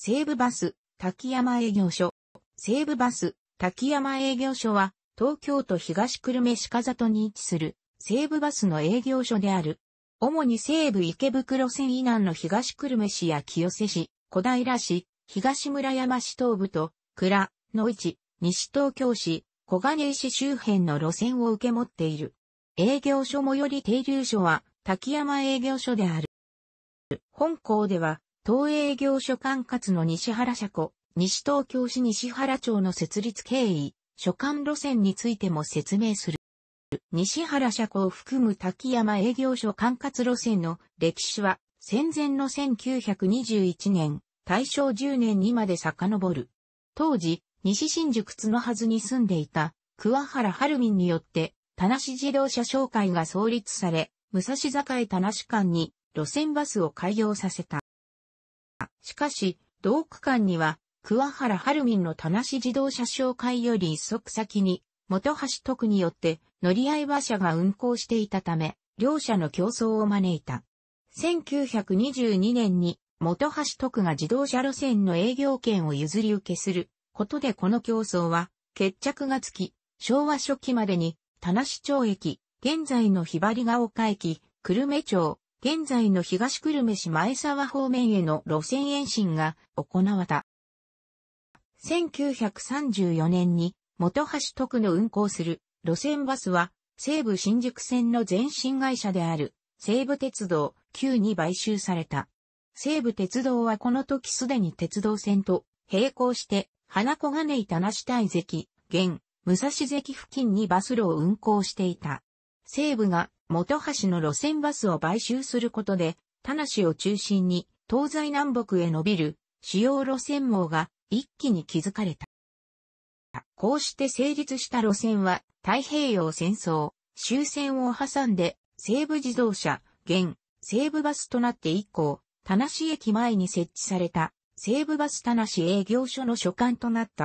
西武バス、滝山営業所。西武バス、滝山営業所は、東京都東久留米鹿里に位置する、西武バスの営業所である。主に西武池袋線以南の東久留米市や清瀬市、小平市、東村山市東部と、倉、野市、西東京市、小金井市周辺の路線を受け持っている。営業所最寄り停留所は、滝山営業所である。本校では、東営業所管轄の西原車庫、西東京市西原町の設立経緯、所管路線についても説明する。西原車庫を含む滝山営業所管轄路線の歴史は戦前の1921年、大正10年にまで遡る。当時、西新宿津のはずに住んでいた桑原春民によって、田無自動車商会が創立され、武蔵境田無間に路線バスを開業させた。しかし、同区間には、桑原春民の田無自動車商会より一足先に、元橋徳によって乗り合い馬車が運行していたため、両者の競争を招いた。1922年に元橋徳が自動車路線の営業権を譲り受けすることでこの競争は決着がつき、昭和初期までに田無町駅、現在のひばりが丘駅、久留米町、現在の東久留米市前沢方面への路線延伸が行われた。1934年に元橋徳の運行する路線バスは西武新宿線の前身会社である西武鉄道旧に買収された。西武鉄道はこの時すでに鉄道線と並行して花小金井田無台関、現武蔵関付近にバス路を運行していた。西武が元橋の路線バスを買収することで、田無を中心に東西南北へ伸びる主要路線網が一気に築かれた。こうして成立した路線は太平洋戦争、終戦を挟んで西部自動車、現西部バスとなって以降、田無駅前に設置された西部バス田無営業所の所管となった。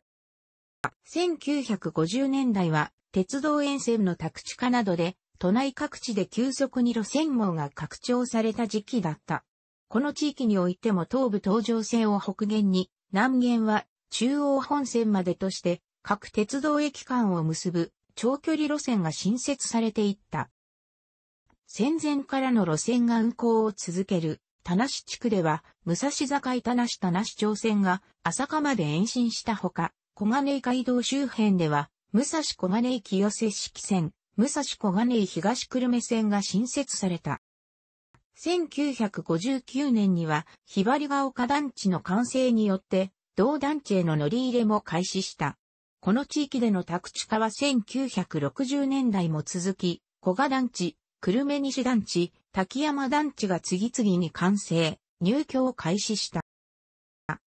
1950年代は鉄道沿線の宅地化などで都内各地で急速に路線網が拡張された時期だった。この地域においても東武東上線を北限に、南限は中央本線までとして各鉄道駅間を結ぶ長距離路線が新設されていった。戦前からの路線が運行を続ける田無地区では武蔵境田無田無町線が浅香まで延伸したほか、小金井街道周辺では武蔵小金井清瀬式線、武蔵小金井東久留米線が新設された。1959年には、ひばりが丘団地の完成によって、同団地への乗り入れも開始した。この地域での宅地化は1960年代も続き、小賀団地、久留米西団地、滝山団地が次々に完成、入居を開始した。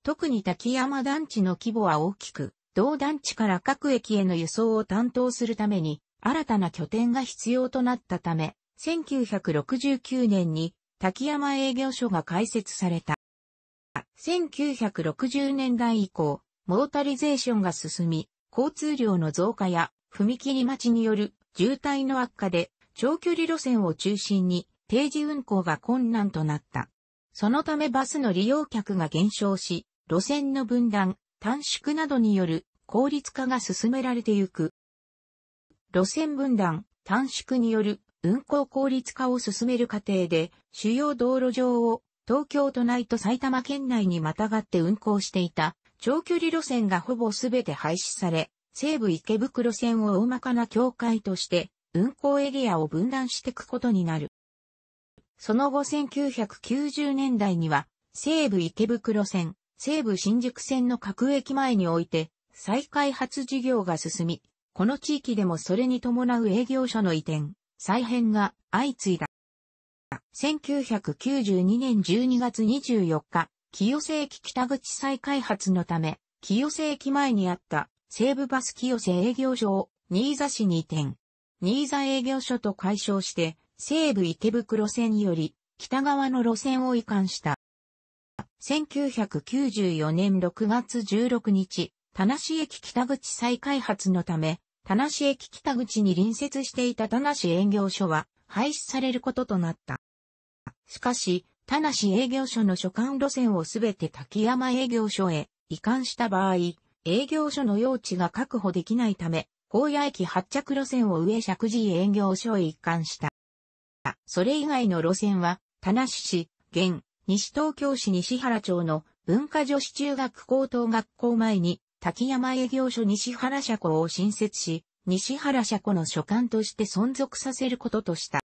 特に滝山団地の規模は大きく、同団地から各駅への輸送を担当するために、新たな拠点が必要となったため、1969年に滝山営業所が開設された。1960年代以降、モータリゼーションが進み、交通量の増加や踏切待ちによる渋滞の悪化で長距離路線を中心に定時運行が困難となった。そのためバスの利用客が減少し、路線の分断、短縮などによる効率化が進められてゆく。路線分断、短縮による運行効率化を進める過程で、主要道路上を東京都内と埼玉県内にまたがって運行していた長距離路線がほぼすべて廃止され、西武池袋線を大まかな境界として運行エリアを分断していくことになる。その後1990年代には西武池袋線、西武新宿線の各駅前において再開発事業が進み、この地域でもそれに伴う営業所の移転、再編が相次いだ。1992年12月24日、清瀬駅北口再開発のため、清瀬駅前にあった西武バス清瀬営業所を新座市に移転。新座営業所と解消して、西武池袋線より北側の路線を移管した。1994年6月16日、田無駅北口再開発のため、田無駅北口に隣接していた田無営業所は廃止されることとなった。しかし、田無営業所の所管路線をすべて滝山営業所へ移管した場合、営業所の用地が確保できないため、高野駅発着路線を上石神営業所へ移管した。それ以外の路線は、田無市、現、西東京市西原町の文化女子中学高等学校前に滝山営業所西原車庫を新設し、西原車庫の所管として存続させることとした。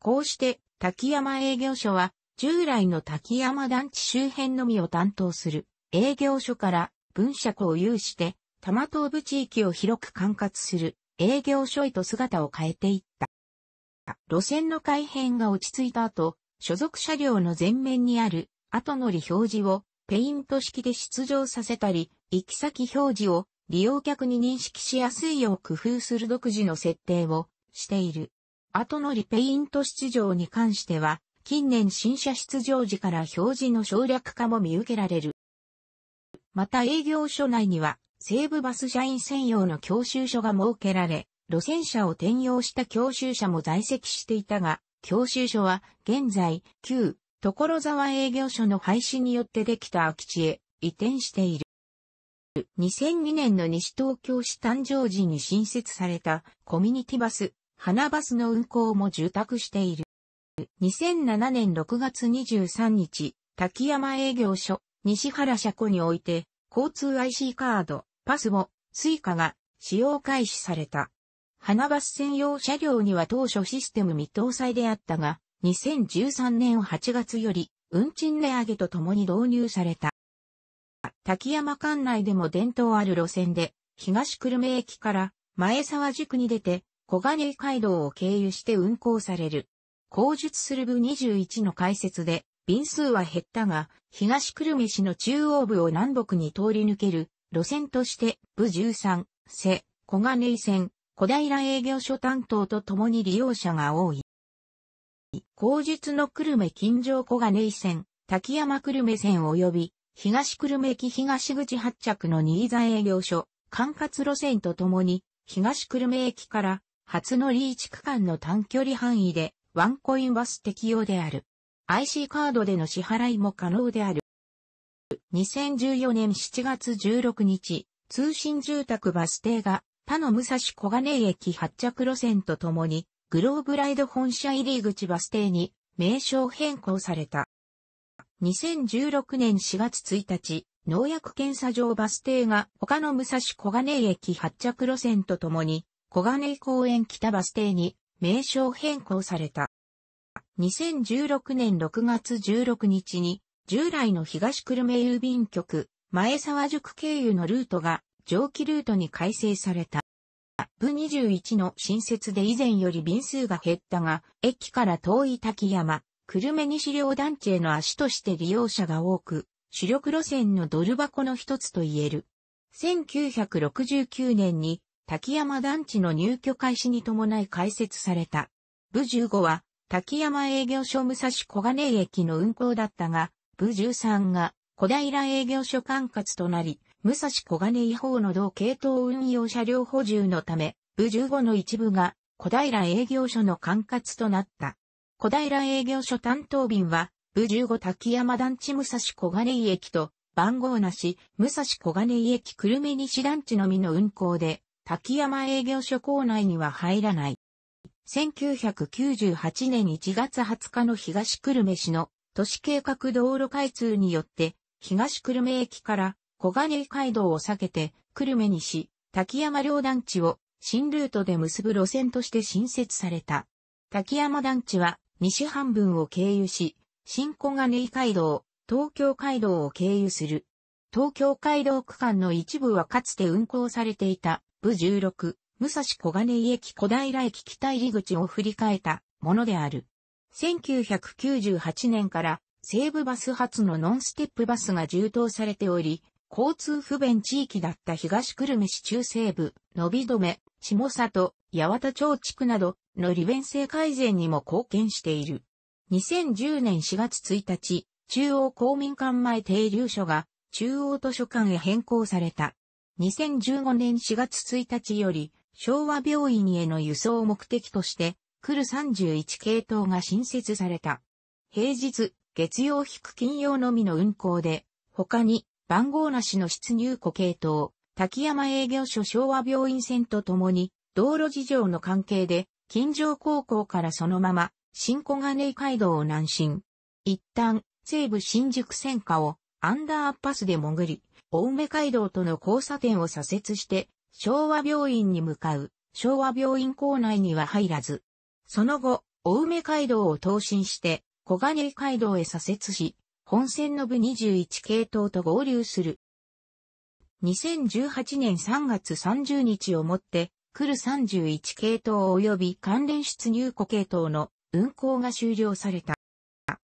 こうして、滝山営業所は、従来の滝山団地周辺のみを担当する営業所から分社庫を有して、多摩東部地域を広く管轄する営業所へと姿を変えていった。路線の改変が落ち着いた後、所属車両の前面にある後乗り表示をペイント式で出場させたり、行き先表示を利用客に認識しやすいよう工夫する独自の設定をしている。後のリペイント出場に関しては、近年新車出場時から表示の省略化も見受けられる。また営業所内には、西武バス社員専用の教習所が設けられ、路線車を転用した教習車も在籍していたが、教習所は現在、旧所沢営業所の廃止によってできた空き地へ移転している。2002年の西東京市誕生時に新設されたコミュニティバス、花バスの運行も住宅している。2007年6月23日、滝山営業所、西原車庫において、交通 IC カード、パスを、スイカが使用開始された。花バス専用車両には当初システム未搭載であったが、2013年8月より運賃値上げとともに導入された。滝山管内でも伝統ある路線で、東久留米駅から前沢宿に出て、小金井街道を経由して運行される。工述する部21の解説で、便数は減ったが、東久留米市の中央部を南北に通り抜ける路線として、部13、瀬、小金井線、小平営業所担当と共に利用者が多い。後述の久留米近城小金井線、滝山久留米線及び、東久留米駅東口発着の新座営業所、管轄路線とともに、東久留米駅から、初乗り1区間の短距離範囲で、ワンコインバス適用である。IC カードでの支払いも可能である。2014年7月16日、通信住宅バス停が、他の武蔵小金井駅発着路線とともに、グローブライド本社入り口バス停に名称変更された。2016年4月1日、農薬検査場バス停が他の武蔵小金井駅発着路線とともに、小金井公園北バス停に名称変更された。2016年6月16日に、従来の東久留米郵便局、前沢塾経由のルートが蒸気ルートに改正された。部21の新設で以前より便数が減ったが、駅から遠い滝山、久留米西両団地への足として利用者が多く、主力路線のドル箱の一つと言える。1969年に滝山団地の入居開始に伴い開設された。部15は滝山営業所武蔵小金井駅の運行だったが、部13が小平営業所管轄となり、武蔵小金井方の同系統運用車両補充のため、部15の一部が小平営業所の管轄となった。小平営業所担当便は、部15滝山団地武蔵小金井駅と、番号なし、武蔵小金井駅久留米西団地のみの運行で、滝山営業所構内には入らない。1998年1月20日の東久留米市の都市計画道路開通によって、東久留米駅から小金井街道を避けて、久留米西、滝山両団地を新ルートで結ぶ路線として新設された。滝山団地は西半分を経由し、新小金井街道、東京街道を経由する。東京街道区間の一部はかつて運行されていた、部16、武蔵小金井駅小平駅北入り口を振り替えたものである。1998年から西武バス発のノンステップバスが充当されており、交通不便地域だった東久留米市中西部、伸び止め、下里、八幡町地区などの利便性改善にも貢献している。2010年4月1日、中央公民館前停留所が中央図書館へ変更された。2015年4月1日より昭和病院への輸送を目的として、来る31系統が新設された。平日、月曜引く金曜のみの運行で、他に番号なしの出入庫系統、滝山営業所昭和病院線とともに、道路事情の関係で、近城高校からそのまま、新小金井街道を南進。一旦、西部新宿線下を、アンダーアッパスで潜り、青梅街道との交差点を左折して、昭和病院に向かう、昭和病院構内には入らず。その後、青梅街道を東進して、小金井街道へ左折し、本線の部21系統と合流する。2018年3月30日をもって、来る31系統及び関連出入庫系統の運行が終了された。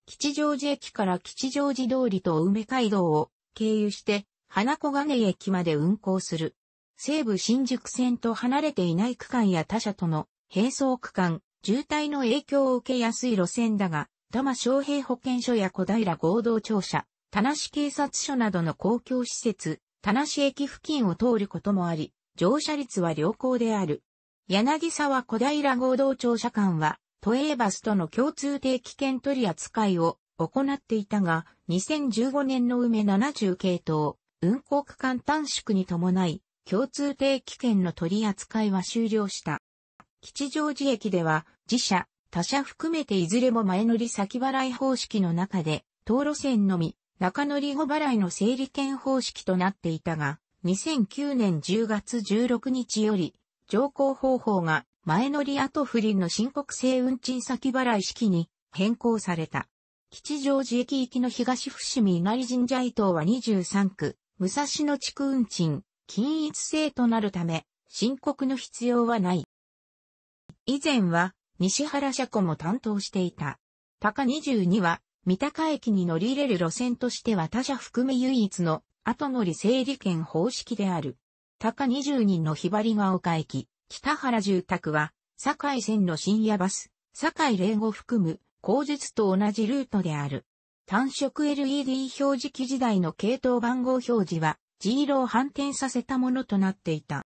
吉祥寺駅から吉祥寺通りと梅街道を経由して花小金駅まで運行する。西武新宿線と離れていない区間や他社との並走区間、渋滞の影響を受けやすい路線だが、多摩昌平保健所や小平合同庁舎、田無警察署などの公共施設、田無駅付近を通ることもあり、乗車率は良好である。柳沢小平合同庁舎間は、都営バスとの共通定期券取り扱いを行っていたが、2015年の梅70系統、運行区間短縮に伴い、共通定期券の取り扱いは終了した。吉祥寺駅では、自社、他社含めていずれも前乗り先払い方式の中で、当路線のみ、中乗り後払いの整理券方式となっていたが、2009年10月16日より、乗降方法が前乗り後不倫の申告制運賃先払い式に変更された。吉祥寺駅行きの東伏見稲荷神社伊東は23区、武蔵野地区運賃、均一制となるため、申告の必要はない。以前は、西原車庫も担当していた。高22は、三鷹駅に乗り入れる路線としては他社含め唯一の後乗り整理券方式である。高2人のひばりが丘駅、北原住宅は、堺線の深夜バス、堺霊を含む、口述と同じルートである。単色 LED 表示機時代の系統番号表示は、G 色を反転させたものとなっていた。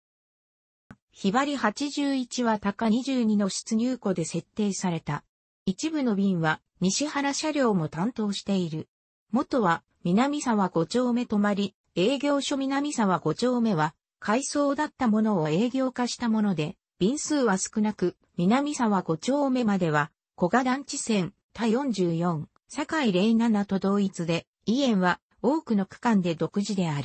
ひばり81は高22の出入庫で設定された。一部の便は西原車両も担当している。元は南沢5丁目泊まり、営業所南沢5丁目は改装だったものを営業化したもので、便数は少なく、南沢5丁目までは小賀団地線、他44、堺07と同一で、伊エは多くの区間で独自である。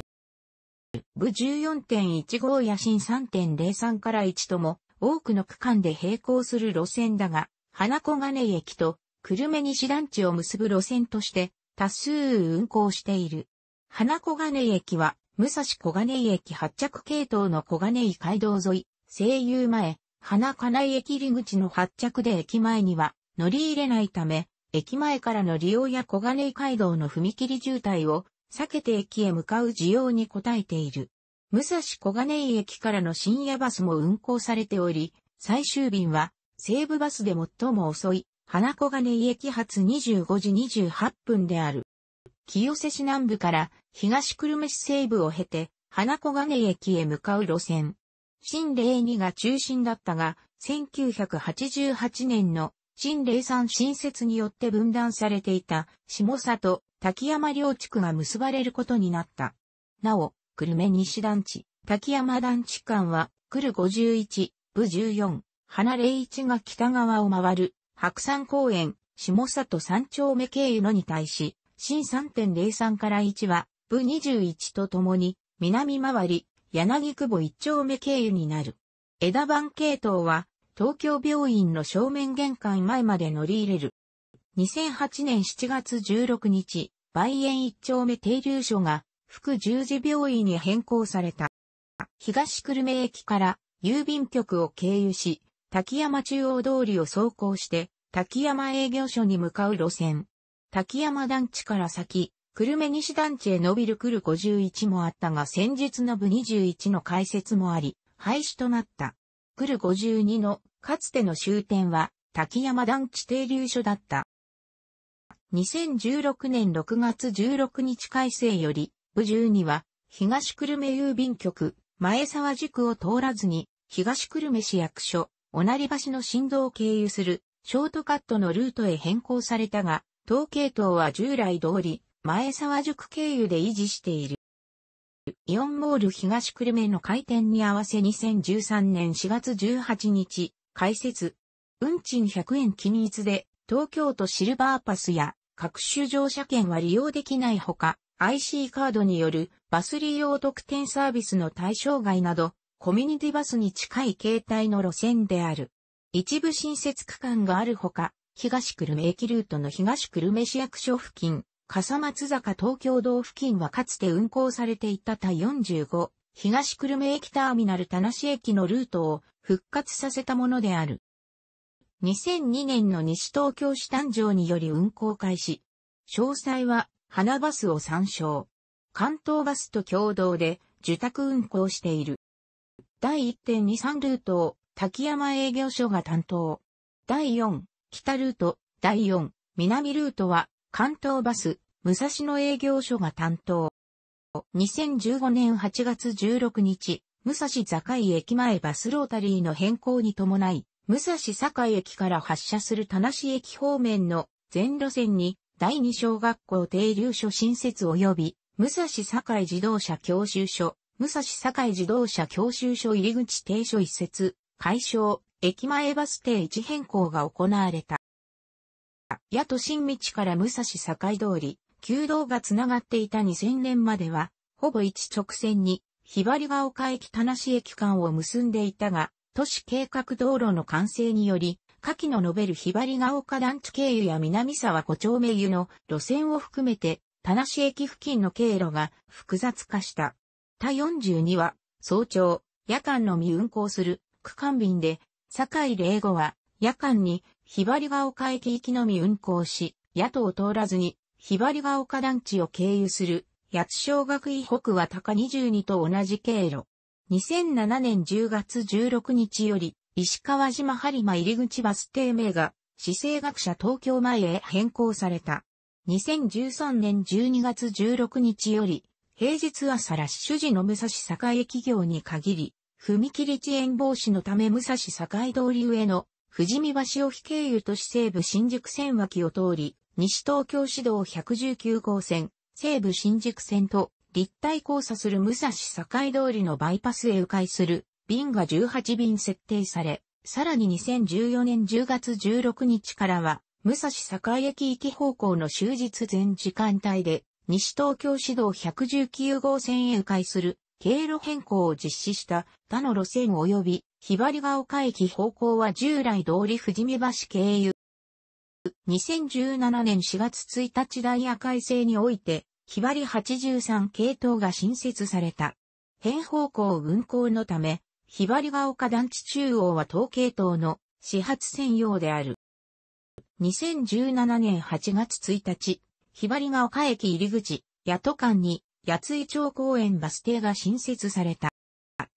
部14.15や新3.03から1とも、多くの区間で並行する路線だが、花小金井駅と久留米西団地を結ぶ路線として多数運行している。花小金井駅は武蔵小金井駅発着系統の小金井街道沿い、西遊前、花金井駅入口の発着で駅前には乗り入れないため、駅前からの利用や小金井街道の踏切渋滞を避けて駅へ向かう需要に応えている。武蔵小金井駅からの深夜バスも運行されており、最終便は西武バスで最も遅い花小金井駅発25時28分である。清瀬市南部から東久留米市西部を経て花小金井駅へ向かう路線。新零2が中心だったが、1988年の新零3新設によって分断されていた下里、滝山両地区が結ばれることになった。なお、久留米西団地、滝山団地間は、来る51、部14、花霊一が北側を回る、白山公園、下里三丁目経由のに対し、新3.03から1は、部21とともに、南回り、柳久保一丁目経由になる。枝番系統は、東京病院の正面玄関前まで乗り入れる。2008年7月16日、梅園一丁目停留所が、副十字病院に変更された。東久留米駅から郵便局を経由し、滝山中央通りを走行して、滝山営業所に向かう路線。滝山団地から先、久留米西団地へ伸びるくる51もあったが先日の部21の開設もあり、廃止となった。くる52のかつての終点は滝山団地停留所だった。2016年6月16日改正より、部中には、東久留米郵便局、前沢塾を通らずに、東久留米市役所、おなり橋の振動を経由する、ショートカットのルートへ変更されたが、統計等は従来通り、前沢塾経由で維持している。イオンモール東久留米の開店に合わせ2013年4月18日、開設。運賃100円均一で、東京都シルバーパスや各種乗車券は利用できないほか、IC カードによるバス利用特典サービスの対象外など、コミュニティバスに近い形態の路線である。一部新設区間があるほか、東久留米駅ルートの東久留米市役所付近、笠松坂東京道付近はかつて運行されていた他45、東久留米駅ターミナル田無駅のルートを復活させたものである。2002年の西東京市誕生により運行開始。詳細は、花バスを参照。関東バスと共同で、受託運行している。第1.23ルートを、滝山営業所が担当。第4、北ルート、第4、南ルートは、関東バス、武蔵野営業所が担当。2015年8月16日、武蔵境駅前バスロータリーの変更に伴い、武蔵堺駅から発車する田無駅方面の全路線に第二小学校停留所新設及び武蔵堺自動車教習所、武蔵堺自動車教習所入口停所一設、解消、駅前バス停一変更が行われた。矢都新道から武蔵堺通り、旧道がつながっていた2000年までは、ほぼ一直線に、ひばりが丘駅田無駅間を結んでいたが、都市計画道路の完成により、下記の述べるひばりが丘団地経由や南沢5丁目湯の路線を含めて、田無駅付近の経路が複雑化した。他42は、早朝、夜間のみ運行する区間便で、堺0五は、夜間にひばりが丘駅行きのみ運行し、野党を通らずに、ひばりが丘団地を経由する、八津小学院北は高22と同じ経路。2007年10月16日より、石川島播磨入口バス停名が、市政学者東京前へ変更された。2013年12月16日より、平日朝さらし主事の武蔵境企業に限り、踏切遅延防止のため武蔵境通り上の富士見橋を非経由とし西部新宿線脇を通り、西東京市道119号線、西部新宿線と立体交差する武蔵境通りのバイパスへ迂回する便が18便設定され、さらに2014年10月16日からは、武蔵境駅行き方向の終日全時間帯で、西東京市道119号線へ迂回する経路変更を実施した他の路線及びひばりが丘駅方向は従来通り富士見橋経由。2017年4月1日ダイヤ改正において、ひばり83系統が新設された。変方向運行のため、ひばりが丘団地中央は東系統の始発専用である。2017年8月1日、ひばりが丘駅入り口、八戸間に八井町公園バス停が新設された。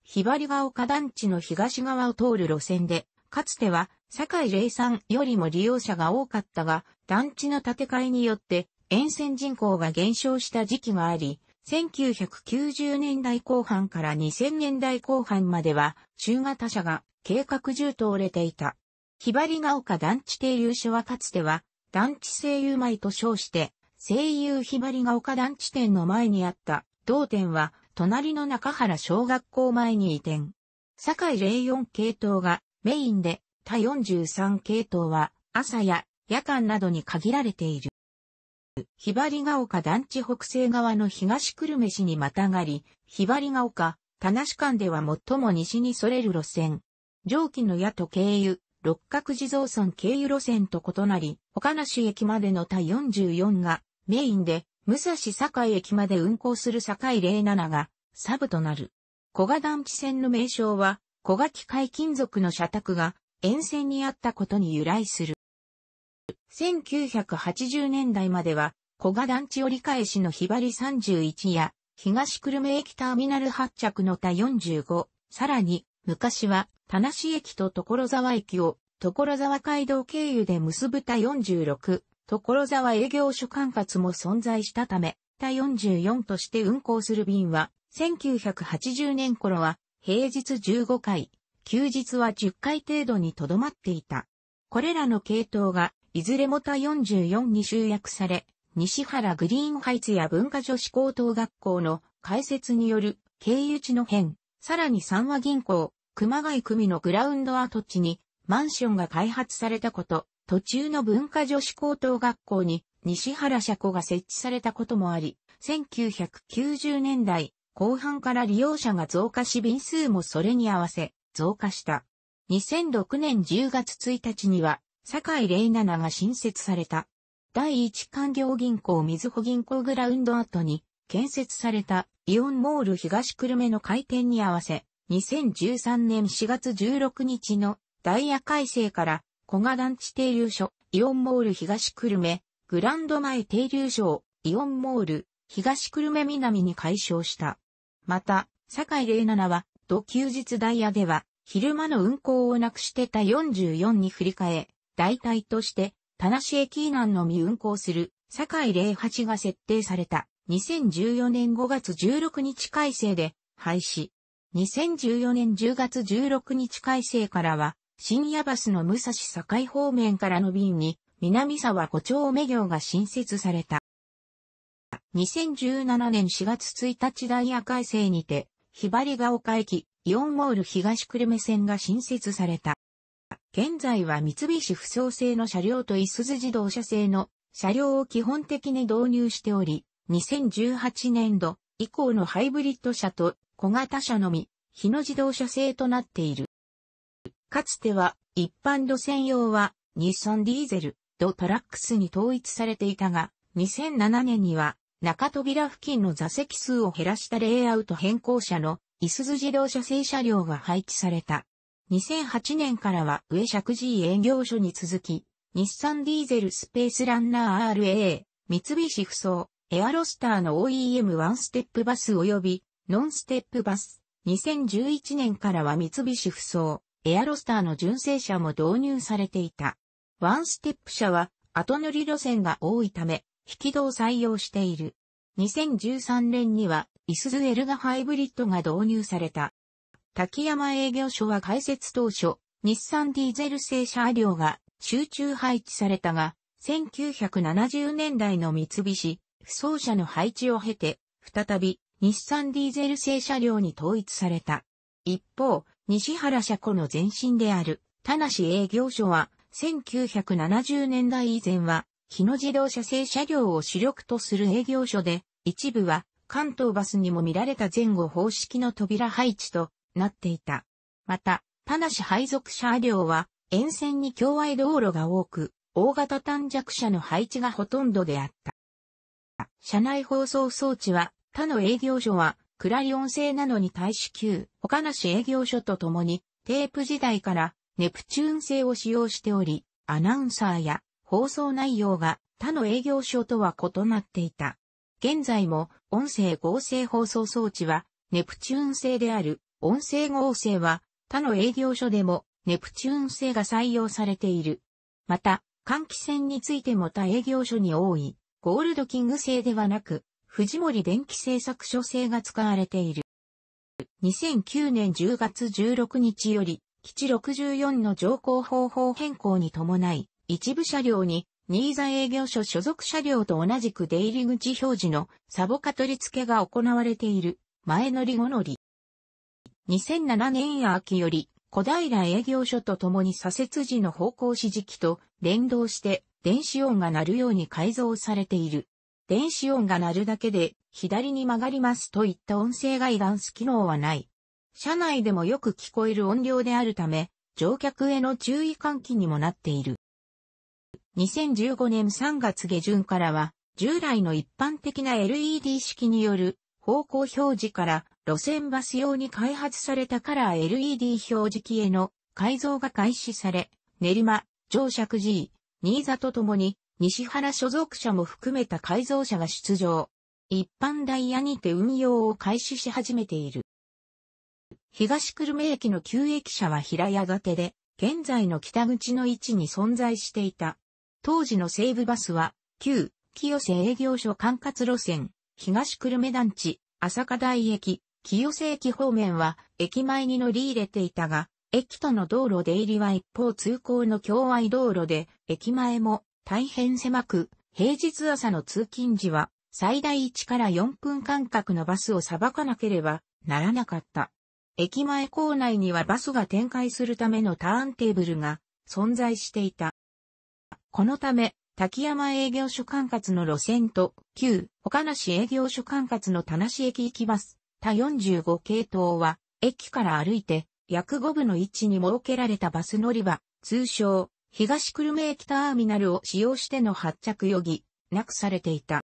ひばりが丘団地の東側を通る路線で、かつては、堺零さんよりも利用者が多かったが、団地の建て替えによって、沿線人口が減少した時期があり、1990年代後半から2000年代後半までは、中型車が計画重と折れていた。ひばりが丘団地停留所はかつては、団地声優米と称して、声優ひばりが丘団地店の前にあった、同店は、隣の中原小学校前に移転。堺04系統がメインで、他43系統は朝や夜間などに限られている。ひばりが丘団地北西側の東久留米市にまたがり、ひばりが丘、田無間では最も西にそれる路線。上記の矢と経由、六角地蔵村経由路線と異なり、岡梨駅までの他44がメインで、武蔵境駅まで運行する境07がサブとなる。小賀団地線の名称は、小賀機械金属の社宅が沿線にあったことに由来する。1980年代までは、小賀団地折り返しのひばり31や、東久留米駅ターミナル発着の他45、さらに、昔は、田無駅と所沢駅を、所沢街道経由で結ぶ他46、所沢営業所管轄も存在したため、他44として運行する便は、1980年頃は、平日15回、休日は10回程度にとどまっていた。これらの系統がいずれも他44に集約され、西原グリーンハイツや文化女子高等学校の開設による経由地の変、さらに三和銀行、熊谷組のグラウンド跡地にマンションが開発されたこと、途中の文化女子高等学校に西原車庫が設置されたこともあり、1990年代後半から利用者が増加し便数もそれに合わせ増加した。2006年10月1日には坂井玲奈が新設された。第一官業銀行水穂銀行グラウンド後に建設されたイオンモール東久留米の開店に合わせ、2013年4月16日のダイヤ改正から小賀団地停留所イオンモール東久留米グランド前停留所をイオンモール東久留米南に解消した。また、坂井玲奈は土休日ダイヤでは昼間の運行をなくしてた44に振り替え、代替として、田無駅南のみ運行する、堺08が設定された、2014年5月16日改正で、廃止。2014年10月16日改正からは、深夜バスの武蔵堺方面からの便に、南沢五丁目行が新設された。2017年4月1日ダイヤ改正にて、ひばりが丘駅、イオンモール東久留米線が新設された。現在は三菱不走製の車両と椅子自動車製の車両を基本的に導入しており、2018年度以降のハイブリッド車と小型車のみ、日野自動車製となっている。かつては一般路線用は日産ディーゼル、ドトラックスに統一されていたが、2007年には中扉付近の座席数を減らしたレイアウト変更車の椅子自動車製車両が配置された。2008年からは上尺寺営業所に続き、日産ディーゼルスペースランナー RAA、三菱不走、エアロスターの OEM ワンステップバス及び、ノンステップバス。2011年からは三菱不走、エアロスターの純正車も導入されていた。ワンステップ車は後乗り路線が多いため、引き戸を採用している。2013年には、イスズエルガハイブリッドが導入された。滝山営業所は開設当初、日産ディーゼル製車両が集中配置されたが、1970年代の三菱、不走車の配置を経て、再び日産ディーゼル製車両に統一された。一方、西原車庫の前身である、田無営業所は、1970年代以前は、日野自動車製車両を主力とする営業所で、一部は関東バスにも見られた前後方式の扉配置となっていた。また、田無配属車両は、沿線に境外道路が多く、大型短弱車の配置がほとんどであった。車内放送装置は、他の営業所は、クラリオン製なのに対し旧、他なし営業所とともに、テープ時代から、ネプチューン製を使用しており、アナウンサーや放送内容が他の営業所とは異なっていた。現在も音声合成放送装置はネプチューン製である音声合成は他の営業所でもネプチューン製が採用されている。また、換気扇についても他営業所に多い、ゴールドキング製ではなく、藤森電気製作所製が使われている。2009年10月16日より、基地64の乗降方法変更に伴い、一部車両に、新座営業所所属車両と同じく出入り口表示のサボカ取り付けが行われている、前乗り後乗り。2007年秋より、小平営業所と共に左折時の方向指示器と連動して電子音が鳴るように改造されている。電子音が鳴るだけで左に曲がりますといった音声ガイダンス機能はない。車内でもよく聞こえる音量であるため、乗客への注意喚起にもなっている。2015年3月下旬からは、従来の一般的な LED 式による方向表示から路線バス用に開発されたカラー LED 表示器への改造が開始され、練馬、乗区、G、新座とともに、西原所属者も含めた改造車が出場。一般ダイヤにて運用を開始し始めている。東久留米駅の旧駅舎は平屋建てで、現在の北口の位置に存在していた。当時の西武バスは、旧、清瀬営業所管轄路線、東久留米団地、朝霞台駅、清瀬駅方面は駅前に乗り入れていたが、駅との道路出入りは一方通行の境外道路で、駅前も大変狭く、平日朝の通勤時は最大1から4分間隔のバスを裁かなければならなかった。駅前構内にはバスが展開するためのターンテーブルが存在していた。このため、滝山営業所管轄の路線と、旧、岡梨営業所管轄の田梨駅行きバス、他45系統は、駅から歩いて約5部の位置に設けられたバス乗り場、通称、東久留米駅ターミナルを使用しての発着余儀、なくされていた。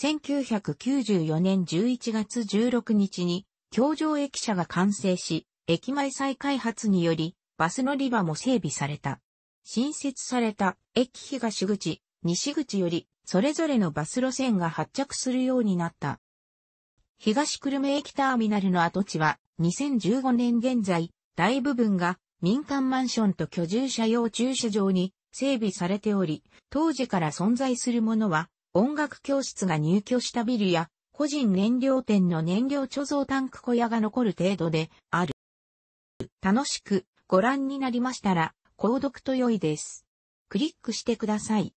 1994年11月16日に、京上駅舎が完成し、駅前再開発により、バス乗り場も整備された。新設された駅東口、西口より、それぞれのバス路線が発着するようになった。東久留米駅ターミナルの跡地は、2015年現在、大部分が民間マンションと居住者用駐車場に整備されており、当時から存在するものは、音楽教室が入居したビルや、個人燃料店の燃料貯蔵タンク小屋が残る程度である。楽しくご覧になりましたら、購読と良いです。クリックしてください。